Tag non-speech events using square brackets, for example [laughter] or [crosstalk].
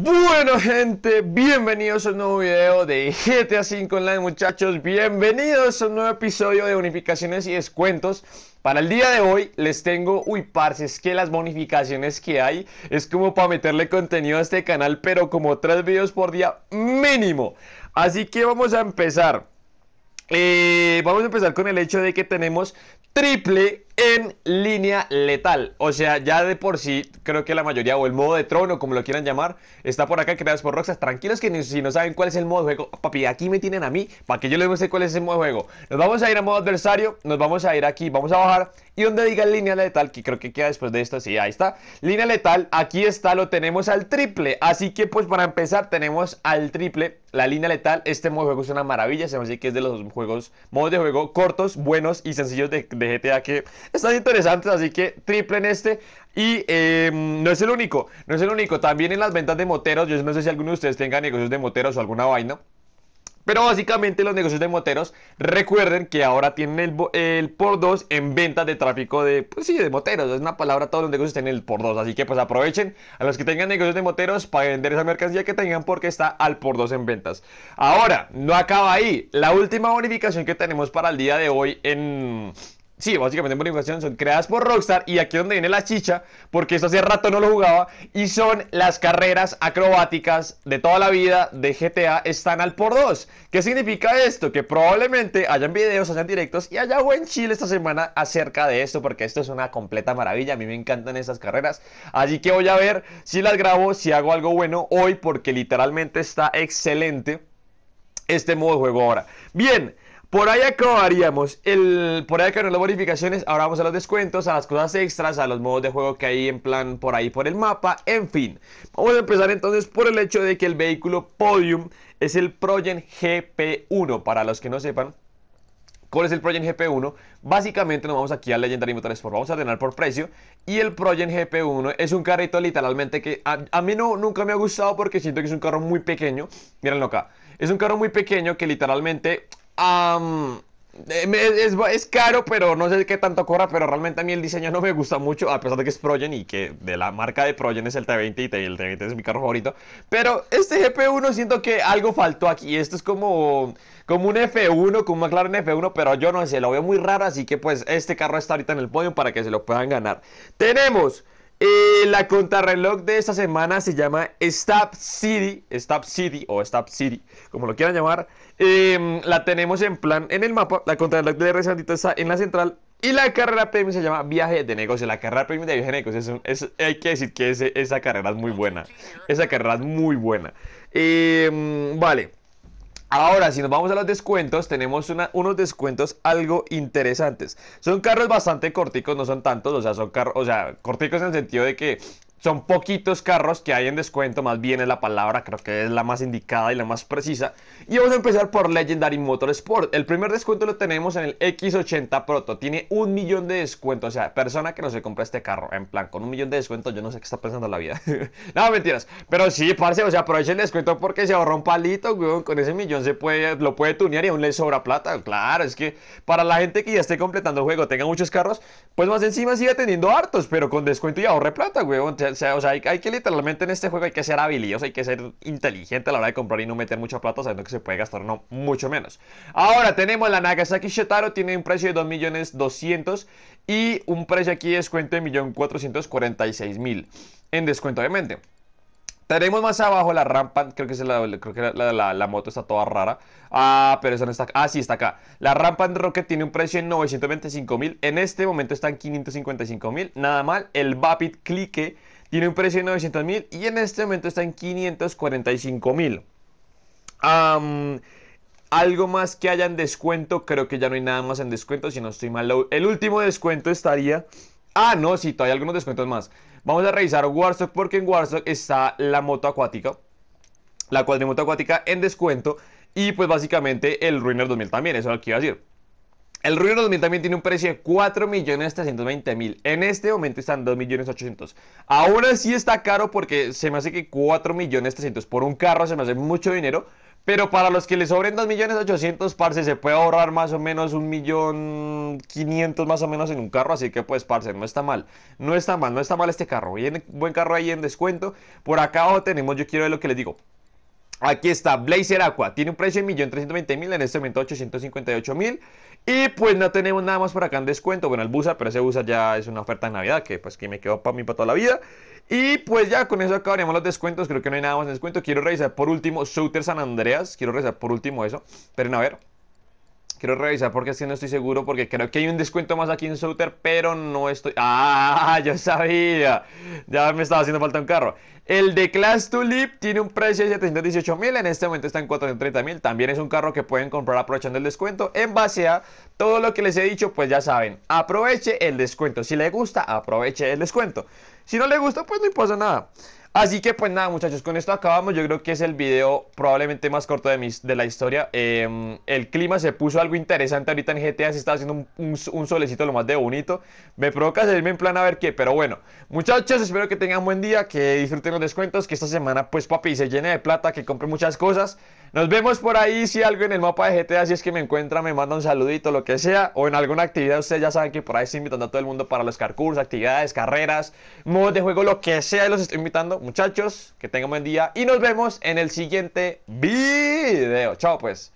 Bueno gente, bienvenidos a un nuevo video de GTA 5 Online muchachos, bienvenidos a un nuevo episodio de bonificaciones y descuentos Para el día de hoy les tengo, uy parce, es que las bonificaciones que hay es como para meterle contenido a este canal Pero como tres videos por día mínimo Así que vamos a empezar eh, Vamos a empezar con el hecho de que tenemos triple en línea letal. O sea, ya de por sí, creo que la mayoría, o el modo de trono, como lo quieran llamar, está por acá, creados por Roxas Tranquilos que si no saben cuál es el modo de juego, papi, aquí me tienen a mí para que yo les muestre cuál es el modo de juego. Nos vamos a ir a modo adversario, nos vamos a ir aquí, vamos a bajar. Y donde diga línea letal, que creo que queda después de esto, sí, ahí está. Línea letal, aquí está, lo tenemos al triple. Así que, pues, para empezar, tenemos al triple la línea letal, este modo de juego es una maravilla, se me que es de los juegos, modos de juego cortos, buenos y sencillos de GTA que están interesantes, así que triplen este. Y em, no es el único, no es el único. También en las ventas de moteros, yo no sé si alguno de ustedes tenga negocios de moteros o alguna vaina. Pero básicamente los negocios de moteros, recuerden que ahora tienen el, por 2 en ventas de tráfico de, pues sí, de moteros. Es una palabra, todos los negocios tienen el por 2. Así que pues aprovechen a los que tengan negocios de moteros para vender esa mercancía que tengan porque está al por 2 en ventas. Ahora, no acaba ahí. La última bonificación que tenemos para el día de hoy en Sí, básicamente información son creadas por Rockstar y aquí es donde viene la chicha, porque esto hace rato no lo jugaba, y son las carreras acrobáticas de toda la vida de GTA están al por dos. ¿Qué significa esto? Que probablemente hayan videos, hayan directos y haya buen chile esta semana acerca de esto, porque esto es una completa maravilla, a mí me encantan esas carreras, así que voy a ver si las grabo, si hago algo bueno hoy, porque literalmente está excelente este modo de juego ahora. Bien. Por ahí acabaríamos. El, por ahí en las bonificaciones. Ahora vamos a los descuentos, a las cosas extras, a los modos de juego que hay en plan por ahí por el mapa. En fin, vamos a empezar entonces por el hecho de que el vehículo Podium es el Progen GP1. Para los que no sepan, ¿Cuál es el Progen GP1? Básicamente nos vamos aquí al Legendary Motorsport, vamos a ordenar por precio. Y el Progen GP1 es un carrito literalmente que a, a, mí no, nunca me ha gustado porque siento que es un carro muy pequeño. Mírenlo acá. Es un carro muy pequeño que literalmente Em, es, caro, pero no sé qué tanto corra, pero realmente a mí el diseño no me gusta mucho, a pesar de que es Progen y que de la marca de Progen es el T20 y el T20 es mi carro favorito. Pero este GP1 siento que algo faltó aquí. Esto es como, como un F1, como un McLaren F1, pero yo no sé, lo veo muy raro, así que pues este carro está ahorita en el podio para que se lo puedan ganar. Tenemos... Eh, la contrarreloj de esta semana se llama Stop City, Stop City o Stop City, como lo quieran llamar. Em, la tenemos en plan en el mapa. La contrarreloj de R está en la central. Y la carrera premium se llama Viaje de Negocio. La carrera premium de Viaje de Negocio hay que decir que esa carrera es muy buena. Esa carrera es muy buena. Em, vale. Ahora, si nos vamos a los descuentos, tenemos unos descuentos algo interesantes. Son carros bastante corticos, no son tantos, o sea, son carros, o sea, corticos en el sentido de que son poquitos carros que hay en descuento, más bien es la palabra, creo que es la más indicada y la más precisa. Y vamos a empezar por Legendary Motorsport. El primer descuento lo tenemos en el X80 Proto, tiene un millón de descuento, o sea, persona que no se compra este carro, en plan, con un millón de descuento yo no sé qué está pensando la vida. [laughs] no, mentiras, pero sí, parce, o sea, aprovecha el descuento porque se ahorra un palito, weón, con ese millón se puede, lo puede tunear y aún le sobra plata, claro, es que para la gente que ya esté completando el juego, tenga muchos carros, pues más encima sigue teniendo hartos, pero con descuento y ahorre plata, weón, o sea hay, que literalmente en este juego hay que ser habilidoso, hay que ser inteligente a la hora de comprar y no meter mucha plata sabiendo que se puede gastar no, mucho menos. Ahora tenemos la Nagasaki Shotaro, tiene un precio de 2.200.000 y un precio aquí de descuento de 1.446.000 en descuento obviamente. Tenemos más abajo la rampa, creo que, la, creo que la, moto está toda rara. Ah, pero eso no está acá. Ah, sí, está acá. La rampa Rocket tiene un precio de 925.000 En este momento está en 555.000 Nada mal. El Vapid Clique tiene un precio de 900 y en este momento está en $545,000. mil. algo más que haya en descuento, creo que ya no hay nada más en descuento, si no estoy mal. El último descuento estaría... Ah, no, sí, todavía hay algunos descuentos más. Vamos a revisar Warstock porque en Warstock está la moto acuática. La cuadrimoto acuática en descuento. Y pues básicamente el Ruiner 2000 también, eso es lo que iba a decir. El Rubio 2000 también tiene un precio de 4.320.000. En este momento están 2.800.000. ahora sí está caro porque se me hace que 4.300.000 por un carro se me hace mucho dinero. Pero para los que les sobren 2.800.000, parce, se puede ahorrar más o menos 1.500.000 más o menos en un carro. Así que pues, parce, no está mal. No está mal, no está mal este carro. Bien, buen carro ahí en descuento. Por acá abajo tenemos, yo quiero ver lo que les digo. Aquí está, Blazer Aqua. Tiene un precio de 1.320.000, en este momento 858.000. Y pues no tenemos nada más por acá en descuento. Bueno, el Busa, pero ese Busa ya es una oferta de Navidad que pues que me quedó para mí para toda la vida. Y pues ya con eso acabaríamos los descuentos. Creo que no hay nada más en descuento. Quiero revisar por último Shooter San Andreas. Quiero revisar por último eso. Esperen a ver. Quiero revisar porque es que no estoy seguro porque creo que hay un descuento más aquí en Souter, pero no estoy... ¡Ah! [laughs] Yo sabía. Ya me estaba haciendo falta un carro. El de Class Tulip tiene un precio de 718 mil. En este momento está en 430 mil. También es un carro que pueden comprar aprovechando el descuento. En base a todo lo que les he dicho, pues ya saben. Aproveche el descuento. Si le gusta, aproveche el descuento. Si no le gusta, pues no pasa nada. Así que pues nada muchachos, con esto acabamos. Yo creo que es el video probablemente más corto de, mis, de la historia. Em, el clima se puso algo interesante ahorita en GTA. Se está haciendo un, un, solecito lo más de bonito. Me provoca salirme en plan a ver qué. Pero bueno, muchachos, espero que tengan buen día. Que disfruten los descuentos. Que esta semana pues papi se llene de plata. Que compre muchas cosas. Nos vemos por ahí. Si algo en el mapa de GTA, si es que me encuentra, me manda un saludito, lo que sea. O en alguna actividad, ustedes ya saben que por ahí estoy invitando a todo el mundo para los carcours, actividades, carreras, modos de juego, lo que sea. Los estoy invitando Muchachos, que tengan buen día y nos vemos en el siguiente video. Chao pues.